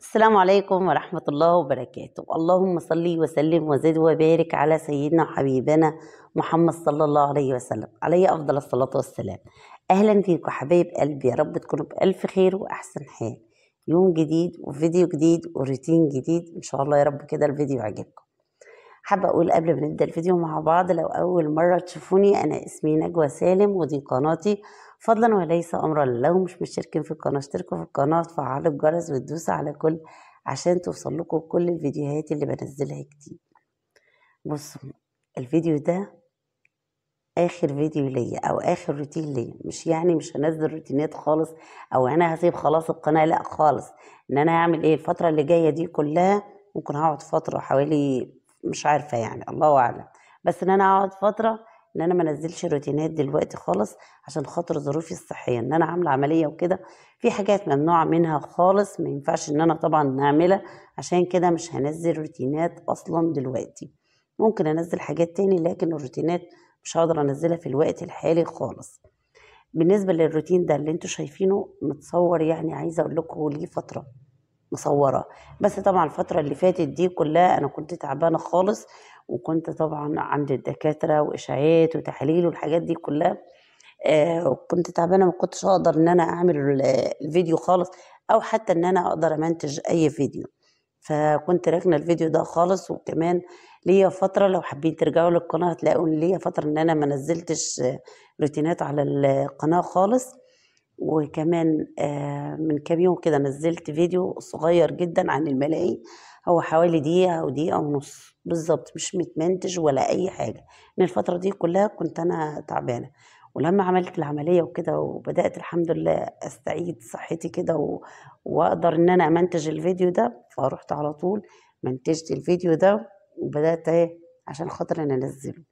السلام عليكم ورحمة الله وبركاته اللهم صلي وسلم وزد وبارك على سيدنا وحبيبنا محمد صلى الله عليه وسلم عليه أفضل الصلاة والسلام أهلا فيكم حبايب قلبي يا رب تكونوا بألف خير وأحسن حال يوم جديد وفيديو جديد وروتين جديد إن شاء الله يا رب كده الفيديو عجبكم حابة أقول قبل ما نبدأ الفيديو مع بعض لو أول مرة تشوفوني أنا اسمي نجوى سالم ودي قناتي فضلا وليس امرا لو مش مشتركين في القناه اشتركوا في القناه وتفعلوا الجرس وتدوسوا على كل عشان لكم كل الفيديوهات اللي بنزلها جديد بصوا الفيديو ده اخر فيديو ليا او اخر روتين ليا مش يعني مش هنزل روتينات خالص او انا هسيب خلاص القناه لا خالص ان انا هعمل ايه الفتره اللي جايه دي كلها ممكن هقعد فتره حوالي مش عارفه يعني الله اعلم بس ان انا هقعد فتره ان انا ما انزلش روتينات دلوقتي خالص عشان خاطر ظروفي الصحيه ان انا عامله عمليه وكده في حاجات ممنوعه منها خالص ما ينفعش ان انا طبعا نعملها عشان كده مش هنزل روتينات اصلا دلوقتي ممكن انزل حاجات تاني لكن الروتينات مش هقدر انزلها في الوقت الحالي خالص بالنسبه للروتين ده اللي انتوا شايفينه متصور يعني عايزه اقول لكم ليه فتره مصوره بس طبعا الفتره اللي فاتت دي كلها انا كنت تعبانه خالص وكنت طبعا عند الدكاترة وإشعاعات وتحاليل والحاجات دي كلها آه، وكنت تعبانة ما كنتش أقدر إن أنا أعمل الفيديو خالص أو حتى إن أنا أقدر أمنتج أي فيديو فكنت راكنة الفيديو ده خالص وكمان ليا فترة لو حابين ترجعوا للقناة هتلاقوا ليا فترة إن أنا ما نزلتش آه، روتينات على القناة خالص وكمان آه، من كام يوم كده نزلت فيديو صغير جدا عن الملاهي هو حوالي دقيقة أو دقيقة ونص بالظبط مش متمنتج ولا أي حاجة من الفترة دي كلها كنت أنا تعبانة ولما عملت العملية وكده وبدأت الحمد لله أستعيد صحتي كده و... وأقدر إن أنا أمنتج الفيديو ده فرحت على طول منتجت الفيديو ده وبدأت إيه عشان خاطر أنا أنزله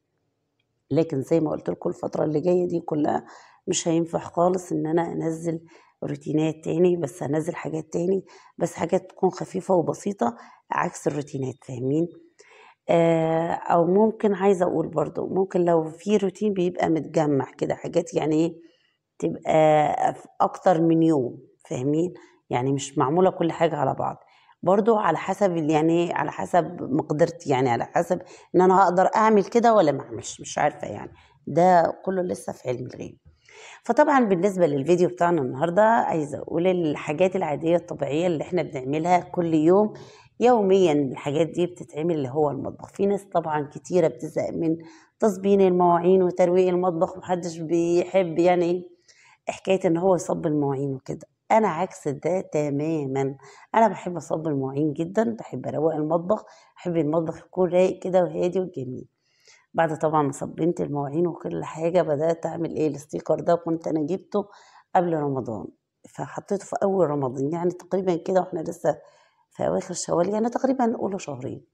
لكن زي ما قلت لكم الفترة اللي جاية دي كلها مش هينفع خالص إن أنا أنزل روتينات تاني بس هنزل حاجات تاني بس حاجات تكون خفيفة وبسيطة عكس الروتينات فاهمين آه او ممكن عايزة اقول برضو ممكن لو في روتين بيبقى متجمع كده حاجات يعني إيه، تبقى اكتر من يوم فاهمين يعني مش معمولة كل حاجة على بعض برضو على حسب يعني إيه، على حسب مقدرتي يعني على حسب ان انا هقدر اعمل كده ولا ما اعملش مش عارفة يعني ده كله لسه في علم الغيب فطبعا بالنسبة للفيديو بتاعنا النهاردة عايزة أقول الحاجات العادية الطبيعية اللي احنا بنعملها كل يوم يوميا الحاجات دي بتتعمل اللي هو المطبخ في ناس طبعا كتيرة بتزهق من تصبين المواعين وترويق المطبخ محدش بيحب يعني حكاية ان هو يصب المواعين وكده انا عكس ده تماما انا بحب اصب المواعين جدا بحب اروق المطبخ بحب المطبخ يكون رايق كده وهادي وجميل بعد طبعا ما صبنت المواعين وكل حاجه بدات اعمل ايه الاستيكر ده كنت انا جبته قبل رمضان فحطيته في اول رمضان يعني تقريبا كده واحنا لسه في اواخر شوال يعني تقريبا نقوله شهرين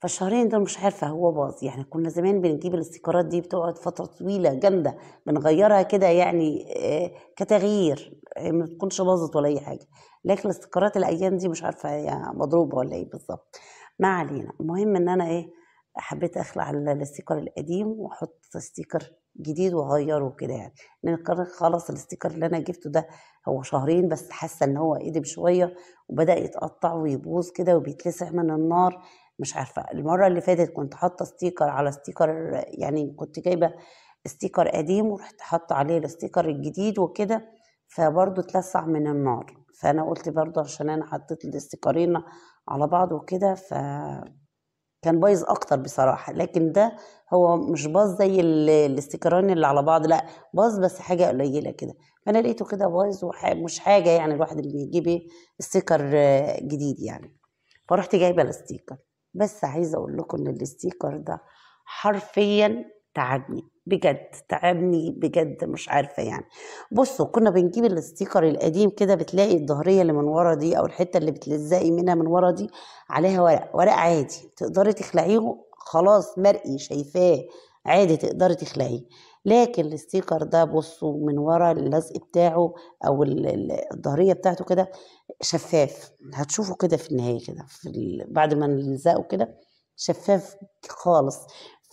فالشهرين دول مش عارفه هو باظ يعني كنا زمان بنجيب الاستيكرات دي بتقعد فتره طويله جامده بنغيرها كده يعني آه، كتغيير آه، ما تكونش باظت ولا اي حاجه لكن الاستيكرات الايام دي مش عارفه يعني مضروبه ولا ايه بالظبط ما علينا المهم ان انا ايه حبيت اخلع الاستيكر القديم واحط ستيكر جديد واغيره كده يعني لان خلاص الاستيكر اللي انا جبته ده هو شهرين بس حاسه ان هو ادم شويه وبدا يتقطع ويبوظ كده وبيتلسع من النار مش عارفه المره اللي فاتت كنت حاطه ستيكر على ستيكر يعني كنت جايبه ستيكر قديم ورحت حاطه عليه الاستيكر الجديد وكده فبرضه اتلسع من النار فانا قلت برضه عشان انا حطيت الاستيكرين على بعض وكده ف كان بايظ اكتر بصراحه لكن ده هو مش باظ زي الاستيكران اللي على بعض لا باظ بس حاجه قليله كده فانا لقيته كده بايظ ومش حاجه يعني الواحد اللي بيجيب إيه استيكر جديد يعني فرحت جايبه الاستيكر بس عايزه اقول لكم ان الاستيكر ده حرفيا تعبني بجد تعبني بجد مش عارفه يعني بصوا كنا بنجيب الاستيكر القديم كده بتلاقي الظهريه اللي من ورا دي او الحته اللي بتلزقي منها من ورا دي عليها ورق ورق عادي تقدري تخلعيه خلاص مرئي شايفاه عادي تقدري تخلعيه لكن الاستيكر ده بصوا من ورا اللزق بتاعه او الظهريه بتاعته كده شفاف هتشوفوا كده في النهايه كده بعد ما نلزقه كده شفاف خالص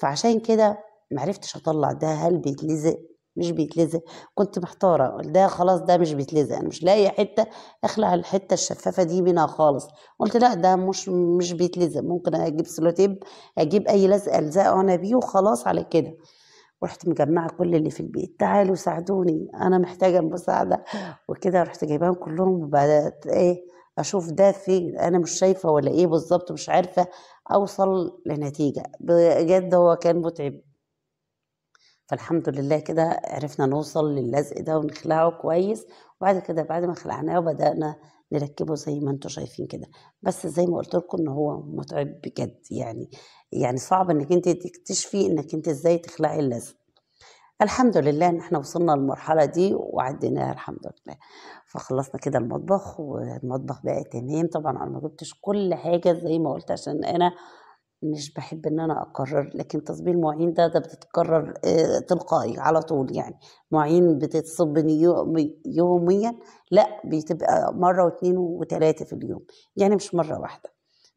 فعشان كده معرفتش اطلع ده هل بيتلزق مش بيتلزق كنت محتاره ده خلاص ده مش بيتلزق انا مش لاقي حته اخلع الحته الشفافه دي منها خالص قلت لا ده مش مش بيتلزق ممكن اجيب سلوتيب اجيب اي لزقه الزقه انا بيه وخلاص على كده رحت مجمعة كل اللي في البيت تعالوا ساعدوني أنا محتاجة مساعدة وكده رحت جايباهم كلهم وبدأت إيه أشوف ده فين أنا مش شايفة ولا إيه بالظبط مش عارفة أوصل لنتيجة بجد هو كان متعب فالحمد لله كده عرفنا نوصل للزق ده ونخلعه كويس وبعد كده بعد ما خلعناه وبدأنا نركبه زي ما انتم شايفين كده بس زي ما قلت لكم ان هو متعب بجد يعني يعني صعب انك انت تكتشفي انك انت ازاي تخلعي اللزق الحمد لله ان احنا وصلنا للمرحله دي وعديناها الحمد لله فخلصنا كده المطبخ والمطبخ بقى تمام طبعا انا ما جبتش كل حاجه زي ما قلت عشان انا مش بحب ان انا اكرر لكن تصبير المواعين ده ده بتتكرر آه، تلقائي على طول يعني مواعين بتتصب يوميا لا بتبقى مره واثنين وثلاثه في اليوم يعني مش مره واحده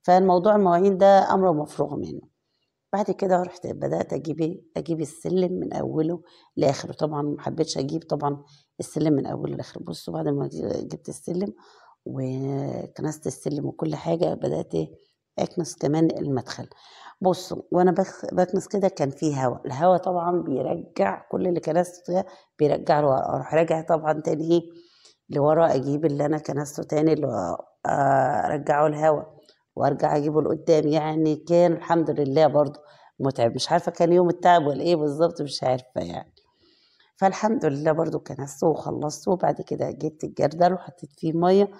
فالموضوع المواعين ده امر مفروغ منه بعد كده رحت بدات اجيب إيه؟ اجيب السلم من اوله لاخره طبعا ما حبيتش اجيب طبعا السلم من اوله لاخره بصوا بعد ما جبت السلم وكنست السلم وكل حاجه بدات إيه اكنس كمان المدخل بصوا وانا بكنس كده كان في هواء الهواء طبعا بيرجع كل اللي كنسته بيرجع لورا اروح راجع طبعا تاني إيه، لورا اجيب اللي انا كنسته تاني اللي آه، ارجعه الهواء وارجع اجيبه لقدام يعني كان الحمد لله برضو متعب مش عارفه كان يوم التعب ولا ايه بالظبط مش عارفه يعني فالحمد لله برضو كنسته وخلصته وبعد كده جبت الجردل وحطيت فيه ميه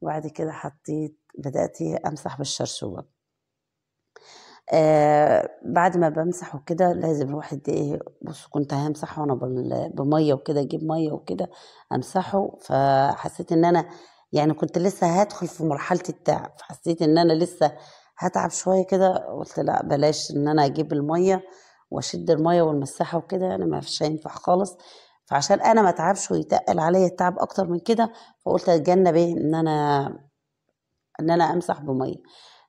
وبعد كده حطيت بدأت أمسح بالشرشوبة آه بعد ما بمسح وكده لازم الواحد ايه بص كنت همسح انا بميه وكده اجيب ميه وكده امسحه فحسيت ان انا يعني كنت لسه هدخل في مرحله التعب فحسيت ان انا لسه هتعب شويه كده قلت لا بلاش ان انا اجيب الميه واشد الميه والمساحه وكده انا ما فيش هينفع خالص فعشان انا ما اتعبش ويتقل عليا التعب اكتر من كده فقلت اتجنب ايه ان انا ان انا امسح بميه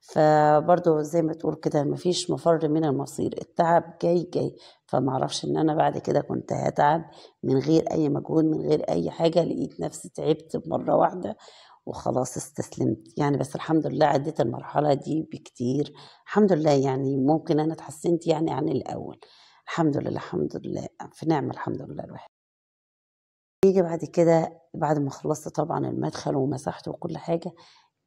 فبرضه زي ما تقول كده مفيش مفر من المصير التعب جاي جاي فمعرفش ان انا بعد كده كنت هتعب من غير اي مجهود من غير اي حاجة لقيت نفسي تعبت مرة واحدة وخلاص استسلمت يعني بس الحمد لله عديت المرحلة دي بكتير الحمد لله يعني ممكن انا اتحسنت يعني عن الاول الحمد لله الحمد لله في نعمة الحمد لله الواحد يجي بعد كده بعد ما خلصت طبعا المدخل ومسحته وكل حاجة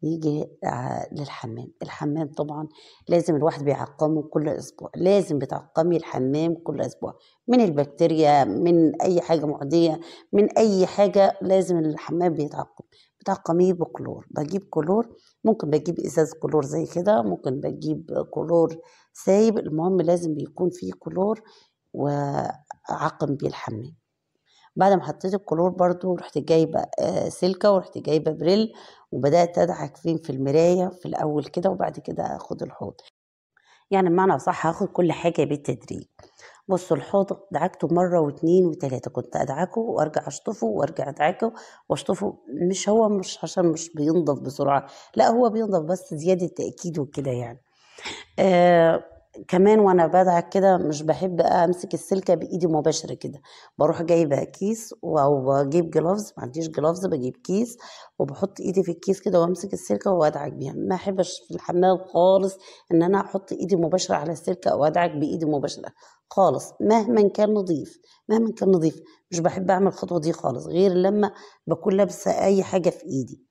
يجي آه، للحمام الحمام طبعا لازم الواحد بيعقمه كل اسبوع لازم بتعقمي الحمام كل اسبوع من البكتيريا من اي حاجه معديه من اي حاجه لازم الحمام بيتعقم بتعقميه بكلور بجيب كلور ممكن بجيب ازاز كلور زي كده ممكن بجيب كلور سايب المهم لازم بيكون فيه كلور وعقم بيه الحمام بعد ما حطيت الكلور برضو رحت جايبة آه، سلكة ورحت جايبة بريل وبدأت أدعك فين في المراية في الأول كده وبعد كده أخد الحوض يعني بمعنى صح هاخد كل حاجة بالتدريج بصوا الحوض دعكته مرة واتنين وتلاتة كنت أدعكه وأرجع أشطفه وأرجع أدعكه وأشطفه مش هو مش عشان مش بينضف بسرعة لا هو بينضف بس زيادة تأكيد وكده يعني آه كمان وانا بدعك كده مش بحب امسك السلكه بايدي مباشره كده بروح جايبه كيس او بجيب جلافز ما عنديش جلافز بجيب كيس وبحط ايدي في الكيس كده وامسك السلكه وادعك بيها ما احبش في الحمام خالص ان انا احط ايدي مباشره على السلكه او ادعك بايدي مباشره خالص مهما كان نظيف مهما كان نظيف مش بحب اعمل الخطوه دي خالص غير لما بكون لابسه اي حاجه في ايدي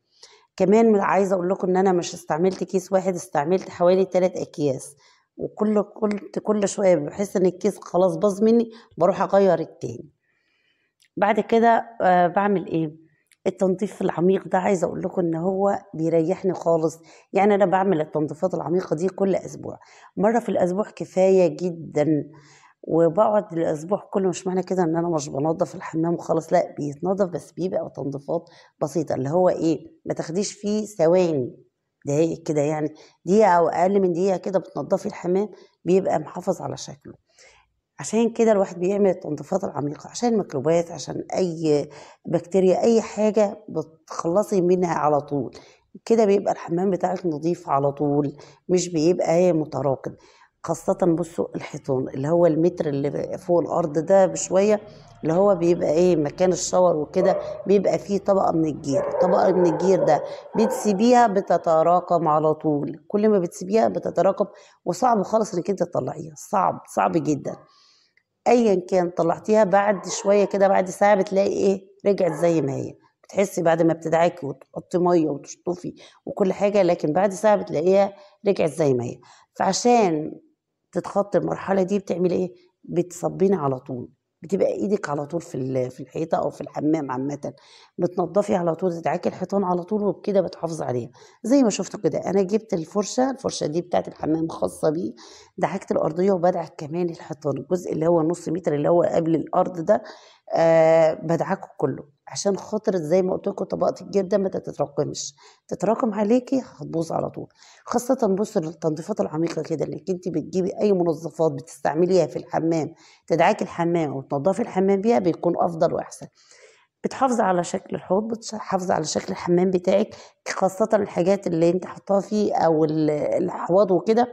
كمان عايزه اقول لكم ان انا مش استعملت كيس واحد استعملت حوالي ثلاث اكياس وكل كل كل شويه بحس ان الكيس خلاص باظ مني بروح اغير التاني بعد كده آه، بعمل ايه التنظيف العميق ده عايزه اقول لكم ان هو بيريحني خالص يعني انا بعمل التنظيفات العميقه دي كل اسبوع مره في الاسبوع كفايه جدا وبقعد الاسبوع كله مش معنى كده ان انا مش بنظف الحمام وخلاص لا بيتنظف بس بيبقى تنظيفات بسيطه اللي هو ايه ما تاخديش فيه ثواني دقايق كده يعني دقيقة أو أقل من دقيقة كده بتنضفي الحمام بيبقى محافظ على شكله عشان كده الواحد بيعمل التنظيفات العميقة عشان الميكروبات عشان أي بكتيريا أي حاجة بتخلصي منها على طول كده بيبقى الحمام بتاعك نظيف على طول مش بيبقى متراكم خاصة بصوا الحيطان اللي هو المتر اللي فوق الأرض ده بشوية اللي هو بيبقى ايه مكان الشاور وكده بيبقى فيه طبقه من الجير طبقه من الجير ده بتسيبيها بتتراكم على طول كل ما بتسيبيها بتتراكم وصعب خالص انك انت تطلعيها صعب صعب جدا ايا كان طلعتيها بعد شويه كده بعد ساعه بتلاقي ايه رجعت زي ما هي بتحسي بعد ما بتدعكي وتحطي ميه وتشطفي وكل حاجه لكن بعد ساعه بتلاقيها رجعت زي ما هي فعشان تتخطي المرحله دي بتعملي ايه بتصبيني على طول بتبقى ايدك على طول في في الحيطه او في الحمام عامه بتنضفي على طول تدعكي الحيطان على طول وبكده بتحافظي عليها زي ما شفتوا كده انا جبت الفرشه الفرشه دي بتاعت الحمام خاصه بيه دعكت الارضيه وبدعك كمان الحيطان الجزء اللي هو نص متر اللي هو قبل الارض ده أه بدعكوا كله عشان خاطر زي ما قلت لكم طبقة الجلد ده ما تتراكمش تتراكم عليكي هتبوظ على طول خاصة بص التنظيفات العميقة كده اللي انت بتجيبي اي منظفات بتستعمليها في الحمام تدعكي الحمام وتنظفي الحمام بيها بيكون افضل واحسن بتحافظي على شكل الحوض بتحافظي على شكل الحمام بتاعك خاصة الحاجات اللي انت حطاها فيه او الحواض وكده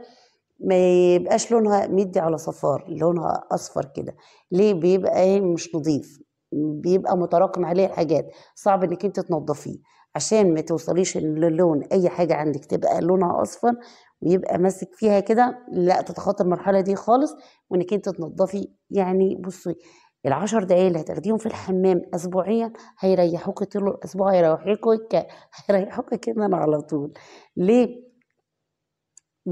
ما يبقاش لونها مدي على صفار لونها اصفر كده ليه بيبقى ايه مش نظيف بيبقى متراكم عليه حاجات صعب انك انت تنظفيه عشان ما توصليش للون اي حاجه عندك تبقى لونها اصفر ويبقى ماسك فيها كده لا تتخطى المرحله دي خالص وانك انت تنظفي يعني بصي العشر دقايق اللي هتاخديهم في الحمام اسبوعيا هيريحوكي طول الاسبوع هيريحوكي هيريحوكي كمان على طول ليه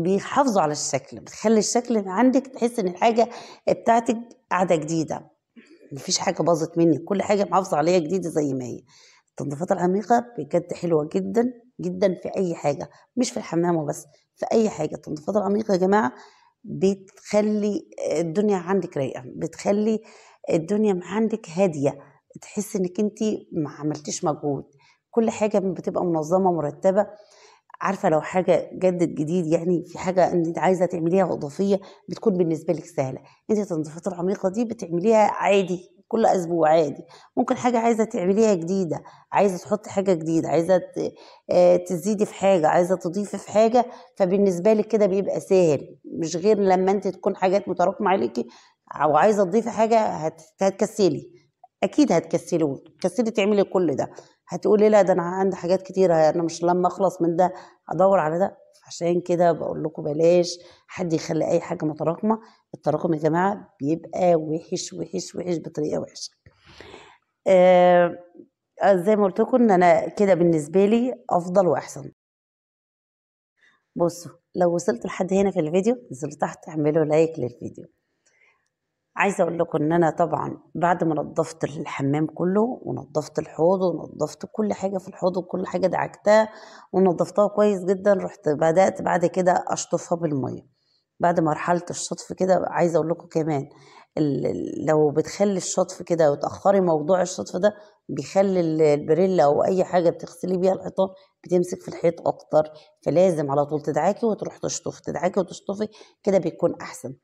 بيحافظوا على الشكل بتخلي الشكل عندك تحس ان الحاجه بتاعتك قاعده جديده مفيش حاجه باظت منك كل حاجه محافظه عليها جديده زي ما هي التنظيفات العميقه بجد حلوه جدا جدا في اي حاجه مش في الحمام وبس في اي حاجه التنظيفات العميقه يا جماعه بتخلي الدنيا عندك رايقه بتخلي الدنيا عندك هاديه تحس انك انت ما عملتيش مجهود كل حاجه بتبقى منظمه مرتبه عارفه لو حاجه جدد جديد يعني في حاجه انت عايزه تعمليها اضافيه بتكون بالنسبه لك سهله انت التنظيفات العميقه دي بتعمليها عادي كل اسبوع عادي ممكن حاجه عايزه تعمليها جديده عايزه تحطي حاجه جديده عايزه آه، تزيدي في حاجه عايزه تضيفي في حاجه فبالنسبه لك كده بيبقى سهل مش غير لما انت تكون حاجات متراكمه عليكي او عايزه تضيفي حاجه هتكسلي اكيد هتكسلي تكسلي تعملي كل ده هتقولي لا ده انا عندي حاجات كتيره انا مش لما اخلص من ده ادور على ده عشان كده بقول لكم بلاش حد يخلي اي حاجه متراكمه التراكم يا جماعه بيبقى وحش وحش وحش بطريقه وحشه آه زي ما قلت لكم ان انا كده بالنسبه لي افضل واحسن بصوا لو وصلت لحد هنا في الفيديو نزلوا تحت اعملوا لايك للفيديو عايزه اقول لكم ان انا طبعا بعد ما نظفت الحمام كله ونظفت الحوض ونظفت كل حاجه في الحوض وكل حاجه دعكتها ونظفتها كويس جدا رحت بدات بعد كده اشطفها بالميه بعد مرحله الشطف كده عايزه اقول لكم كمان لو بتخلي الشطف كده وتاخري موضوع الشطف ده بيخلي البريلا او اي حاجه بتغسلي بيها الحيطان بتمسك في الحيط اكتر فلازم على طول تدعكي وتروح تشطف تدعكي وتشطفي كده بيكون احسن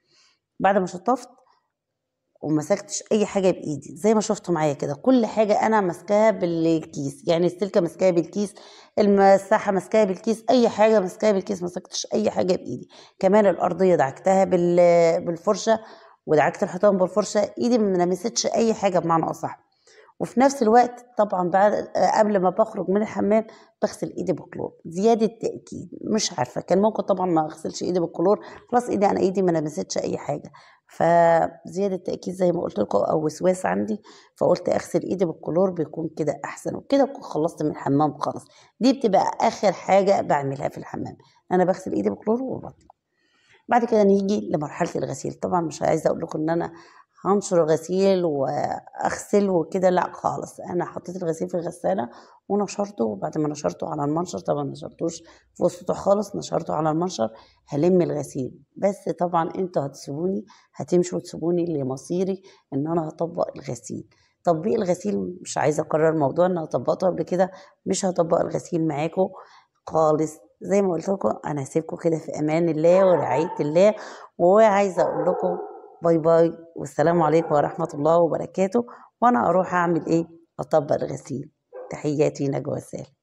بعد ما شطفت وما اي حاجه بايدي زي ما شفتوا معايا كده كل حاجه انا ماسكاها بالكيس يعني السلكه ماسكاها بالكيس المساحه ماسكاها بالكيس اي حاجه ماسكاها بالكيس مسكتش اي حاجه بايدي كمان الارضيه دعكتها بالفرشه ودعكت الحيطان بالفرشه ايدي ما لمستش اي حاجه بمعنى اصح وفي نفس الوقت طبعا بعد آه، قبل ما بخرج من الحمام بغسل ايدي بكلور زياده تاكيد مش عارفه كان ممكن طبعا ما اغسلش ايدي بالكلور خلاص ايدي انا ايدي ما لمستش اي حاجه فزياده تاكيد زي ما قلت لكم او وسواس عندي فقلت اغسل ايدي بالكلور بيكون كده احسن وكده اكون خلصت من الحمام خالص دي بتبقى اخر حاجه بعملها في الحمام انا بغسل ايدي بالكلور وبطلع بعد كده نيجي لمرحله الغسيل طبعا مش عايزه اقول لكم ان انا هنشر غسيل واغسل وكده لا خالص انا حطيت الغسيل في الغساله ونشرته وبعد ما نشرته على المنشر طبعا ما نشرتوش في وسطه خالص نشرته على المنشر هلم الغسيل بس طبعا انتوا هتسيبوني هتمشوا وتسيبوني لمصيري ان انا هطبق الغسيل تطبيق الغسيل مش عايزه اكرر موضوع ان انا طبقته قبل كده مش هطبق الغسيل معاكم خالص زي ما قلت لكم انا هسيبكم كده في امان الله ورعايه الله وعايزه اقول لكم باي باي والسلام عليكم ورحمة الله وبركاته وأنا أروح أعمل إيه أطبق الغسيل تحياتي نجوى سالم